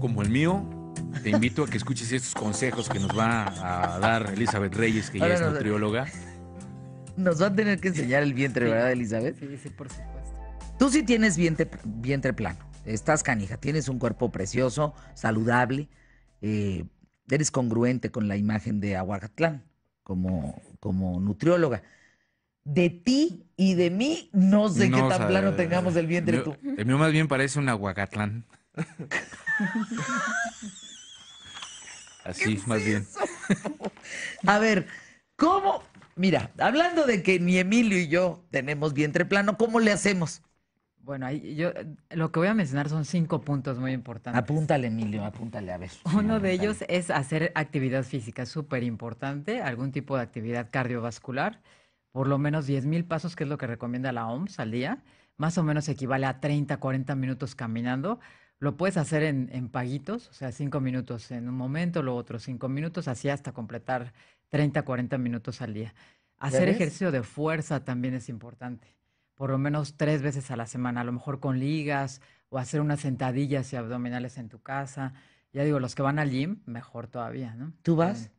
como el mío, te invito a que escuches estos consejos que nos va a dar Elizabeth Reyes, que ya es nutrióloga. Nos va a tener que enseñar el vientre, ¿verdad, Elizabeth? Sí, sí, por supuesto. Tú sí tienes vientre, vientre plano, estás canija, tienes un cuerpo precioso, saludable, eh, eres congruente con la imagen de Aguacatlán como, como nutrióloga de ti y de mí, no sé qué tan plano tengamos el vientre el tú. El mío más bien parece un aguacatlán. Así, más bien. A ver, ¿cómo? Mira, hablando de que ni Emilio y yo tenemos vientre plano, ¿cómo le hacemos? Bueno, yo lo que voy a mencionar son cinco puntos muy importantes. Apúntale, Emilio, apúntale a ver. Uno de ellos es hacer actividad física, súper importante, algún tipo de actividad cardiovascular, por lo menos diez mil pasos, que es lo que recomienda la OMS al día, más o menos equivale a 30, 40 minutos caminando. Lo puedes hacer en, paguitos, o sea, cinco minutos en un momento, luego otros cinco minutos, así hasta completar 30, 40 minutos al día. Hacer ejercicio de fuerza también es importante, por lo menos tres veces a la semana, a lo mejor con ligas o hacer unas sentadillas y abdominales en tu casa. Ya digo, los que van al gym, mejor todavía, ¿no? ¿Tú vas? Eh,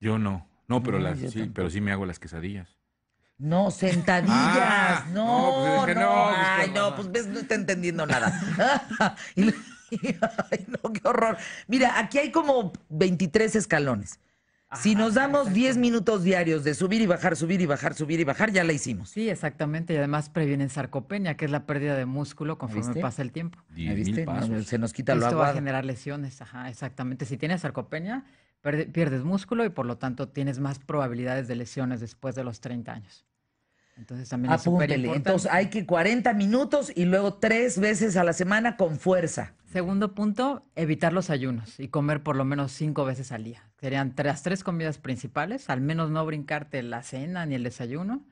yo no, no, pero, las, sí, pero sí me hago las quesadillas. No, sentadillas, ah, no, no, pues pues, ay, no, pues ves, no está entendiendo nada. ay, no, qué horror. Mira, aquí hay como 23 escalones. si nos damos 10 minutos diarios de subir y bajar, subir y bajar, subir y bajar, ya la hicimos. Sí, exactamente. Y además previenen sarcopenia, que es la pérdida de músculo conforme pasa el tiempo. ¿Viste? se nos quita lo lo Esto va a generar lesiones. Ajá, exactamente. Si tienes sarcopenia, pierdes músculo y por lo tanto tienes más probabilidades de lesiones después de los 30 años. Entonces también es Entonces hay que 40 minutos y luego tres veces a la semana con fuerza. Segundo punto, evitar los ayunos y comer por lo menos cinco veces al día. Serían las tres comidas principales, al menos no brincarte la cena ni el desayuno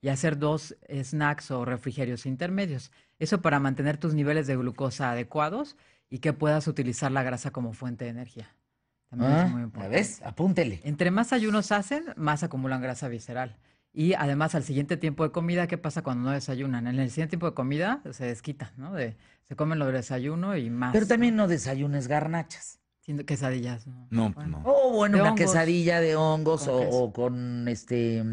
y hacer dos snacks o refrigerios intermedios. Eso para mantener tus niveles de glucosa adecuados y que puedas utilizar la grasa como fuente de energía. También ah, ¿Ves? Apúntele. Entre más ayunos hacen, más acumulan grasa visceral. Y además al siguiente tiempo de comida, ¿qué pasa cuando no desayunan? En el siguiente tiempo de comida se desquitan, ¿no? De, se comen lo de desayuno y más. Pero también no desayunes garnachas. quesadillas, ¿no? No, no. O oh, bueno, una quesadilla de hongos o, con este.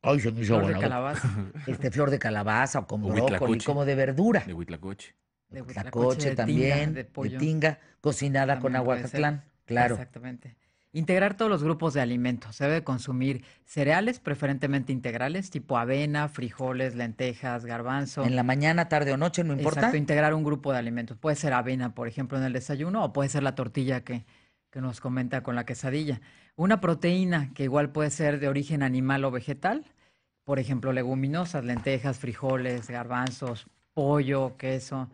Ay, se hizo flor de calabaza. Este flor de calabaza o con brócoli, como de verdura. De huitlacoche. De huitlacoche, también, de, tinga, cocinada con aguacatlán. Claro. Exactamente. Integrar todos los grupos de alimentos. Se debe consumir cereales, preferentemente integrales, tipo avena, frijoles, lentejas, garbanzo. En la mañana, tarde o noche, no importa. Exacto, integrar un grupo de alimentos. Puede ser avena, por ejemplo, en el desayuno, o puede ser la tortilla que, que nos comenta con la quesadilla. Una proteína que igual puede ser de origen animal o vegetal, por ejemplo, leguminosas, lentejas, frijoles, garbanzos, pollo, queso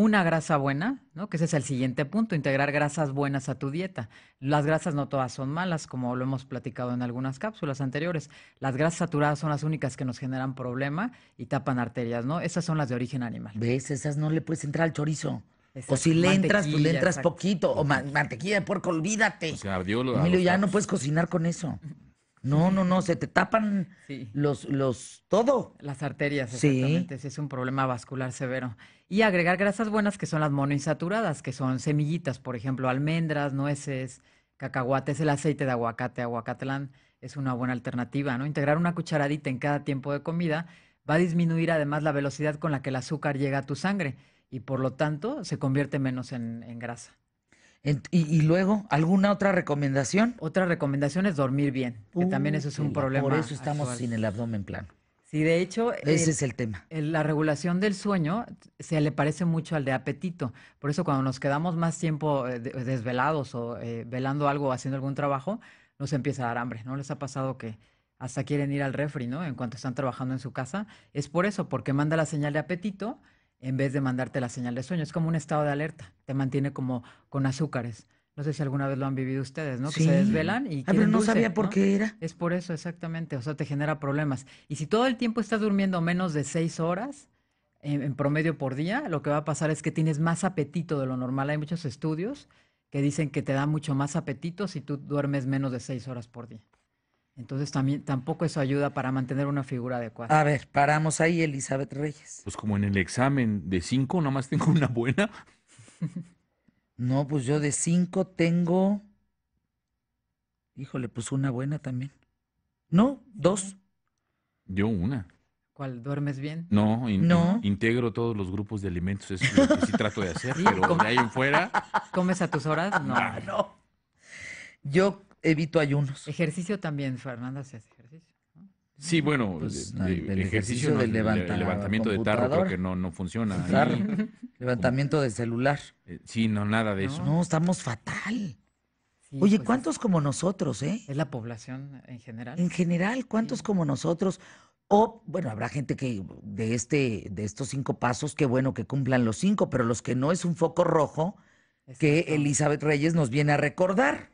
una grasa buena, ¿no? Que ese es el siguiente punto, integrar grasas buenas a tu dieta. Las grasas no todas son malas, como lo hemos platicado en algunas cápsulas anteriores. Las grasas saturadas son las únicas que nos generan problema y tapan arterias, ¿no? Esas son las de origen animal. ¿Ves? Esas no le puedes entrar al chorizo. O si le entras, pues le entras poquito. O mantequilla de puerco, olvídate. O Emilio, ya no puedes cocinar con eso. No, no, no, se te tapan los, los, todo. Las arterias, exactamente. Sí. Es un problema vascular severo. Y agregar grasas buenas que son las monoinsaturadas, que son semillitas, por ejemplo, almendras, nueces, cacahuates, el aceite de aguacate, aguacatlán, es una buena alternativa, ¿no? Integrar una cucharadita en cada tiempo de comida va a disminuir además la velocidad con la que el azúcar llega a tu sangre y por lo tanto se convierte menos en grasa. Y, luego, ¿alguna otra recomendación? Otra recomendación es dormir bien, que también eso es un problema. Por eso estamos sin el abdomen plano. Sí, de hecho. Ese es el tema. la regulación del sueño se le parece mucho al de apetito. Por eso, cuando nos quedamos más tiempo eh, desvelados o eh, velando algo, o haciendo algún trabajo, nos empieza a dar hambre. ¿No les ha pasado que.? hasta quieren ir al refri, ¿no? En cuanto están trabajando en su casa. Es por eso, porque manda la señal de apetito, en vez de mandarte la señal de sueño. Es como un estado de alerta, te mantiene como con azúcares. No sé si alguna vez lo han vivido ustedes, ¿no? Que se desvelan y... Ah, pero no sabía por qué era. Es por eso, exactamente. O sea, te genera problemas. Y si todo el tiempo estás durmiendo menos de seis horas, en, promedio por día, lo que va a pasar es que tienes más apetito de lo normal. Hay muchos estudios que dicen que te da mucho más apetito si tú duermes menos de seis horas por día. Entonces también, tampoco eso ayuda para mantener una figura adecuada. A ver, paramos ahí, Elizabeth Reyes. Pues como en el examen de cinco, nomás tengo una buena. no, pues yo de cinco tengo. Híjole, pues una buena también. No, dos. Yo una. ¿Cuál? ¿Duermes bien? No, no. integro todos los grupos de alimentos, es que sí trato de hacer, pero de ahí en fuera. ¿Comes a tus horas? No. no. Yo evito ayunos. Ejercicio también, Fernanda, hace ejercicio. Sí, mm, bueno, pues, eh, el, ejercicio, del el levantamiento de tarro creo que no, no funciona. ¿eh? levantamiento de celular. Eh, sí, no, nada de eso. No, estamos fatal. Oye, pues, ¿cuántos como nosotros, eh? Es la población en general. En general, ¿cuántos como nosotros? O, bueno, habrá gente que de, este, de estos cinco pasos, qué bueno que cumplan los cinco, pero los que no es un foco rojo que Elizabeth Reyes nos viene a recordar.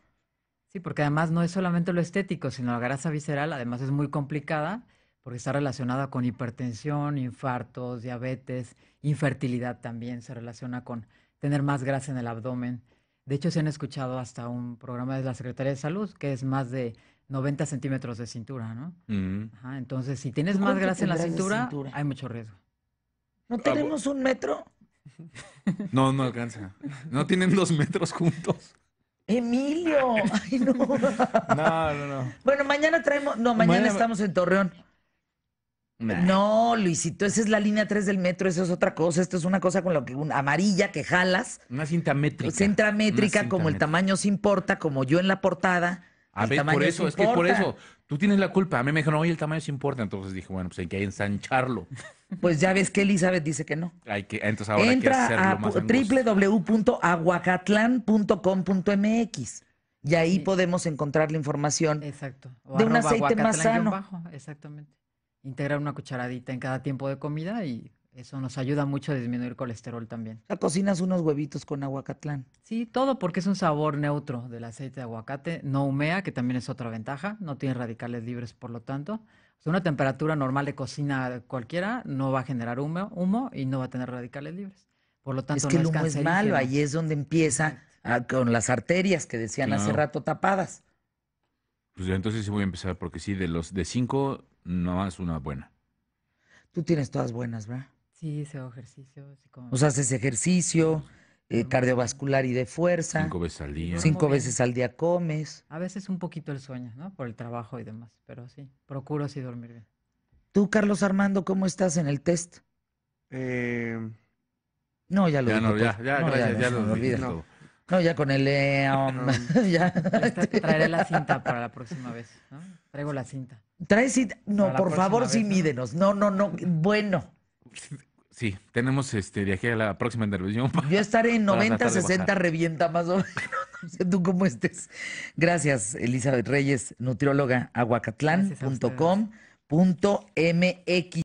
Sí, porque además no es solamente lo estético, sino la grasa visceral, además es muy complicada porque está relacionada con hipertensión, infartos, diabetes, infertilidad también se relaciona con tener más grasa en el abdomen. De hecho, se han escuchado hasta un programa de la Secretaría de Salud que es más de 90 centímetros de cintura, ¿no? Mm. entonces, si tienes más grasa en la cintura, cintura, hay mucho riesgo. ¿No tenemos un metro? No, no alcanza. ¿No tienen dos metros juntos? Emilio, ay no. no, no, Bueno, mañana traemos, no, mañana, estamos en Torreón. No, Luisito, esa es la línea 3 del metro, esa es otra cosa, esto es una cosa con lo que un amarilla que jalas. Una cinta métrica. Cinta métrica, como el tamaño se importa, como yo en la portada a ver, por eso, es que por eso, tú tienes la culpa. A mí me dijeron, oye, el tamaño se importa. Entonces dije, bueno, pues hay que ensancharlo. Pues ya ves que Elizabeth dice que no. entonces ahora Entra hay que hacerlo a más www.aguacatlán.com.mx y ahí podemos encontrar la información Exacto. de un aceite más sano. Exactamente. Integrar una cucharadita en cada tiempo de comida y eso nos ayuda mucho a disminuir colesterol también. O cocinas unos huevitos con aguacatlán. Sí, todo porque es un sabor neutro del aceite de aguacate, no humea, que también es otra ventaja, no tiene radicales libres, por lo tanto. O una temperatura normal de cocina cualquiera no va a generar humo, y no va a tener radicales libres. Por lo tanto, es que el humo es, malo, ahí es donde empieza con las arterias que decían hace rato tapadas. Pues entonces sí voy a empezar, porque sí, de los de cinco, nada más una buena. Tú tienes todas buenas, ¿verdad? Sí, ejercicio. O sea, haces ejercicio eh, cardiovascular y de fuerza. Cinco veces al día. Cinco veces al día comes. A veces un poquito el sueño, ¿no? Por el trabajo y demás, pero sí, procuro así dormir bien. Tú, Carlos Armando, ¿cómo estás en el test? Eh... No, ya lo ya pues. ya, ya, ya, lo, lo no. ya con el e ya. Traeré la cinta para la próxima vez. ¿no? Traigo la cinta. trae cinta? No, por favor, sí mídenos. No, no, no. Bueno. Sí, tenemos este, viaje a la próxima intervención. Yo estaré en 90, 60, revienta más o menos. No sé tú cómo estés. Gracias, Elizabeth Reyes, nutrióloga, aguacatlán.com.mx.